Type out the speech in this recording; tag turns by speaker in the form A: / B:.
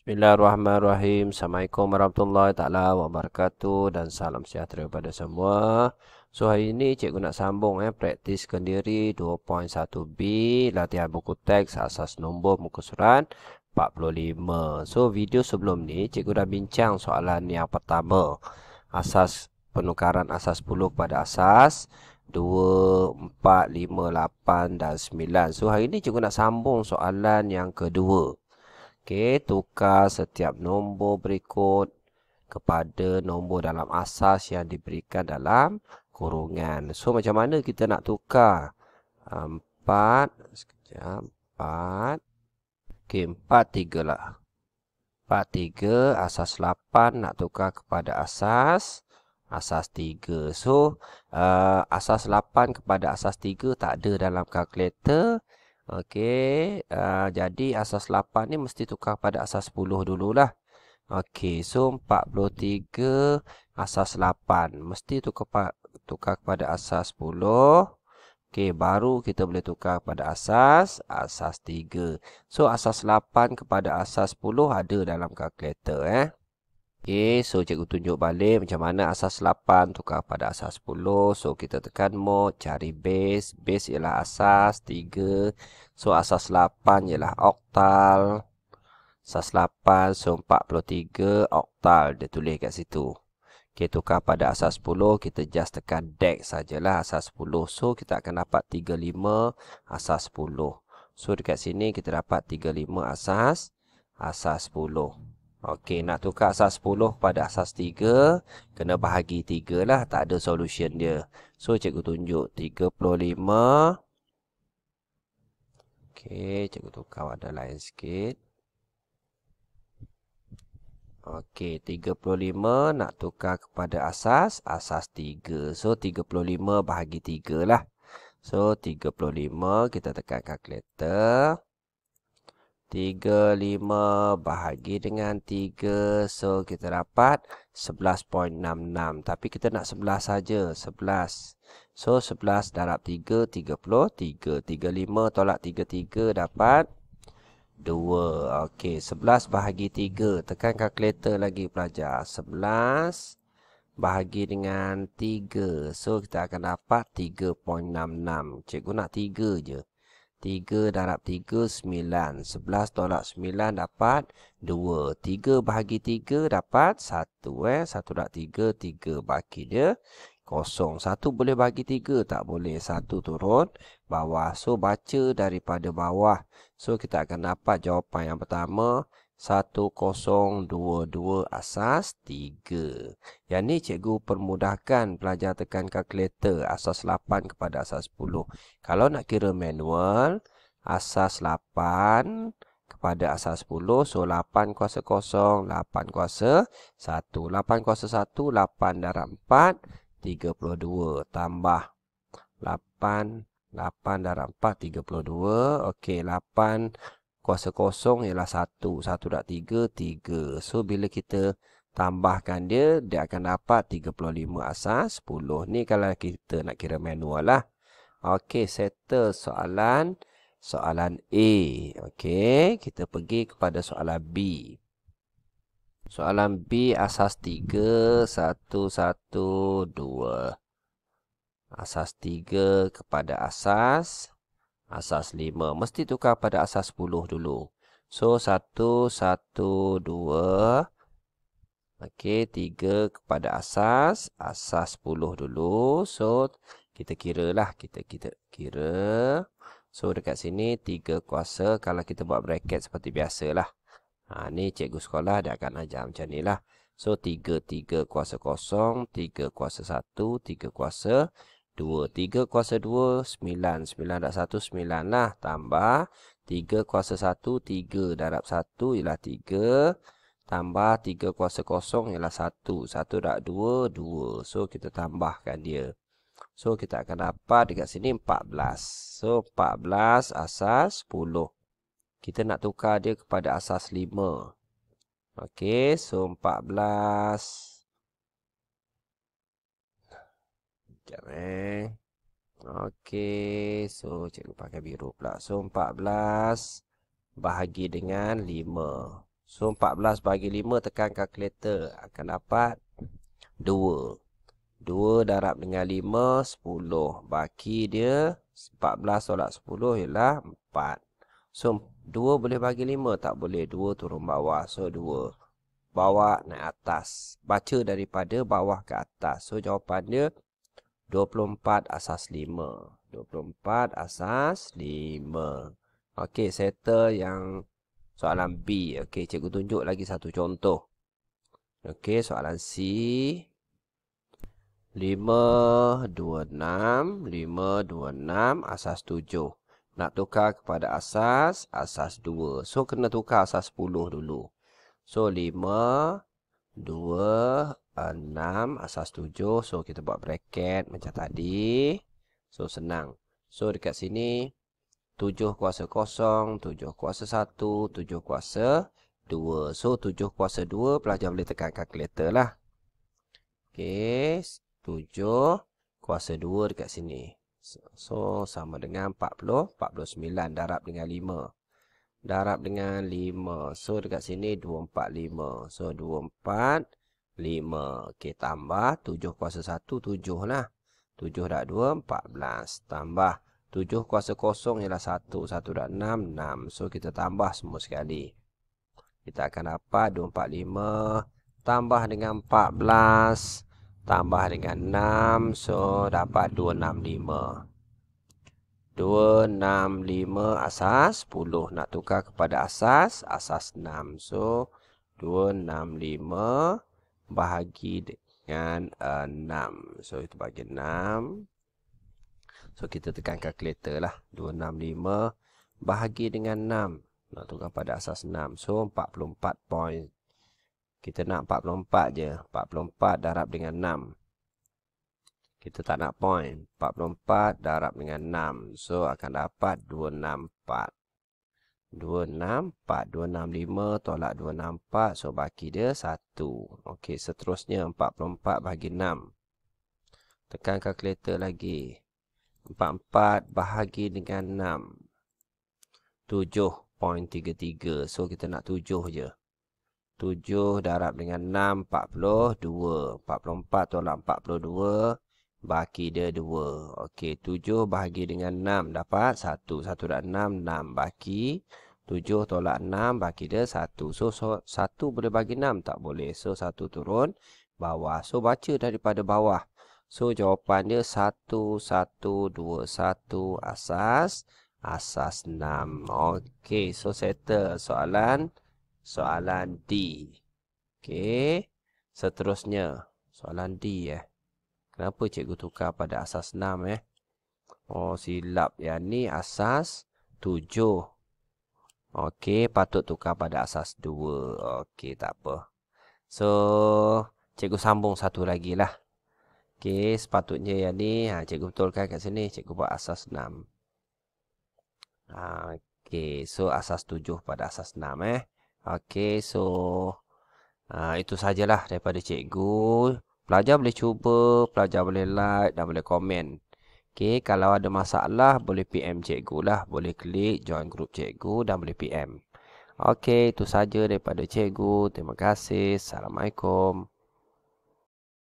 A: Bismillahirrahmanirrahim. Assalamualaikum warahmatullahi taala wabarakatuh dan salam sejahtera kepada semua. So hari ini cikgu nak sambung eh praktis kendiri 2.1B latihan buku teks asas nombor muka surat 45. So video sebelum ni cikgu dah bincang soalan yang pertama. Asas penukaran asas 10 kepada asas 2, 4, 5, 8 dan 9 So hari ini cikgu nak sambung soalan yang kedua Okey, tukar setiap nombor berikut kepada nombor dalam asas yang diberikan dalam kurungan. So, macam mana kita nak tukar? Empat, sekejap, empat. Okey, empat tiga lah. Empat tiga, asas lapan nak tukar kepada asas. Asas 3. So, uh, asas 8 kepada asas 3 tak ada dalam kalkulator. Okey, uh, ah, jadi asas 8 ni mesti tukar pada asas 10 dululah. Okey, so 43 asas 8 mesti tukar tukar kepada asas 10. Okey, baru kita boleh tukar pada asas asas 3. So asas 8 kepada asas 10 ada dalam kalkulator eh. Okay, so cikgu tunjuk balik macam mana asas 8 tukar pada asas 10. So kita tekan mode, cari base. Base ialah asas 3. So asas 8 ialah oktal. Asas 8, so 43 oktal dia tulis kat situ. Okay, tukar pada asas 10. Kita just tekan deck sajalah asas 10. So kita akan dapat 35 asas 10. So dekat sini kita dapat 35 asas asas 10. Okey, nak tukar asas 10 kepada asas 3, kena bahagi 3 lah, tak ada solution dia. So, cikgu tunjuk 35. Okey, cikgu tukar ada lain sikit. Okey, 35 nak tukar kepada asas, asas 3. So, 35 bahagi 3 lah. So, 35 kita tekan kalkulator. 3, 5 bahagi dengan 3 So kita dapat 11.66 Tapi kita nak 11 saja 11 So 11 darab 3, 33 35 tolak 33 dapat 2 Okey 11 bahagi 3 Tekan kalkulator lagi pelajar 11 bahagi dengan 3 So kita akan dapat 3.66 Cikgu nak 3 je 3 darab 3, 9. 11 tolak 9 dapat 2. 3 bahagi 3 dapat 1. Eh? 1 darab 3, 3 bagi dia kosong. 1 boleh bagi 3, tak boleh. 1 turun bawah. So, baca daripada bawah. So, kita akan dapat jawapan yang pertama. 1022 asas 3. Yang ni cikgu permudahkan pelajar tekan kalkulator asas 8 kepada asas 10. Kalau nak kira manual, asas 8 kepada asas 10. So, 8 kuasa 0, 8 kuasa 1. 8 kuasa 1, 8 darat 4, 32. Tambah 8. 8 darab 4, 32. Okey, kuasa kosong ialah 1. 1.3, 3. So, bila kita tambahkan dia, dia akan dapat 35 asas 10. Ni kalau kita nak kira manual lah. Okey, settle soalan. Soalan A. Okey, kita pergi kepada soalan B. Soalan B asas 3, 1, 1, 2. Asas 3 kepada asas Asas 5. Mesti tukar pada asas 10 dulu. So, 1, 1, 2. Okey, 3 kepada asas. Asas 10 dulu. So, kita kira lah. Kita, kita kira. So, dekat sini 3 kuasa. Kalau kita buat bracket seperti biasa lah. Ha, ni cikgu sekolah dia akan ajar macam ni lah. So, 3, 3 kuasa kosong. 3 kuasa 1. 3 kuasa 2 3 kuasa 2 9 9 darab 1 9 lah tambah 3 kuasa 1 3 darab 1 ialah 3 tambah 3 kuasa kosong ialah 1 1 darab 2 2 so kita tambahkan dia so kita akan dapat dekat sini 14 so 14 asas 10 kita nak tukar dia kepada asas 5 okey so 14 Sekejap eh. Okey. So, cikgu pakai biru pula. So, 14 bahagi dengan 5. So, 14 bahagi 5 tekan kalkulator. Akan dapat 2. 2 darab dengan 5, 10. Baki dia 14 solat 10 ialah 4. So, 2 boleh bagi 5? Tak boleh. 2 turun bawah. So, 2 bawah naik atas baca daripada bawah ke atas so jawapan dia 24 asas 5. 24 asas 5. Okey, settle yang soalan B. Okey, cikgu tunjuk lagi satu contoh. Okey, soalan C. 5, 2, 6. 5, 2, 6. Asas 7. Nak tukar kepada asas, asas 2. So, kena tukar asas 10 dulu. So, 5, 2, 6 asas tujuh so kita buat bracket macam tadi so senang so dekat sini tujuh kuasa kosong tujuh kuasa satu tujuh kuasa dua so tujuh kuasa dua pelajar boleh tekan calculator lah okay tujuh kuasa 2 dekat sini so sama dengan empat empat 40 sembilan darab dengan lima darab dengan 5 so dekat sini 245 so 245 5. Okey, tambah 7 kuasa 1, 7 lah. 7 dat 2, 14. Tambah 7 kuasa kosong ialah 1, 1 dat 6, 6. So, kita tambah semua sekali. Kita akan dapat 2, 4, 5. Tambah dengan 14. Tambah dengan 6. So, dapat 2, 6, 5. 2, 6, 5 asas. 10 nak tukar kepada asas. Asas 6. So, 2, 6, 5. 5 bahagi dengan uh, 6 So itu bagi 6 So kita tekan kalkulator lah 265 bahagi dengan 6 nak tukar pada asas 6. So, 44 point. Kita nak 44 je. 44 darab dengan 6. Kita tak nak point. 44 darab dengan 6. So, akan dapat 264. 26, 4. 26, 5, tolak 26, 4. So, baki dia 1. Okey, seterusnya 44 bahagi 6. Tekan kalkulator lagi. 44 bahagi dengan 6. 7.33. So, kita nak 7 je. 7 darab dengan 6, 42. 44 tolak 42. Baki dia 2. Okey, 7 bahagi dengan 6 dapat 1. 1 dan 6, 6 baki. 7 tolak 6, baki dia 1. So, so, 1 boleh bagi 6? Tak boleh. So, 1 turun bawah. So, baca daripada bawah. So, jawapan dia 1, 1, 2, 1 asas. Asas 6. Okey, so settle soalan. Soalan D. Okey, seterusnya. Soalan D eh. Kenapa cikgu tukar pada asas 6 eh? Oh, silap. ya ni asas 7. Okey, patut tukar pada asas 2. Okey, tak apa. So, cikgu sambung satu lagi lah. Okey, sepatutnya yang ni. Ha, cikgu betulkan kat sini. Cikgu buat asas 6. Ha, Okey, so asas 7 pada asas 6 eh. Okey, so... Uh, itu sajalah daripada cikgu. Pelajar boleh cuba, pelajar boleh like dan boleh komen. Okay, kalau ada masalah boleh PM cikgu lah, boleh klik join grup cikgu dan boleh PM. Okay, itu saja daripada cikgu. Terima kasih. Assalamualaikum.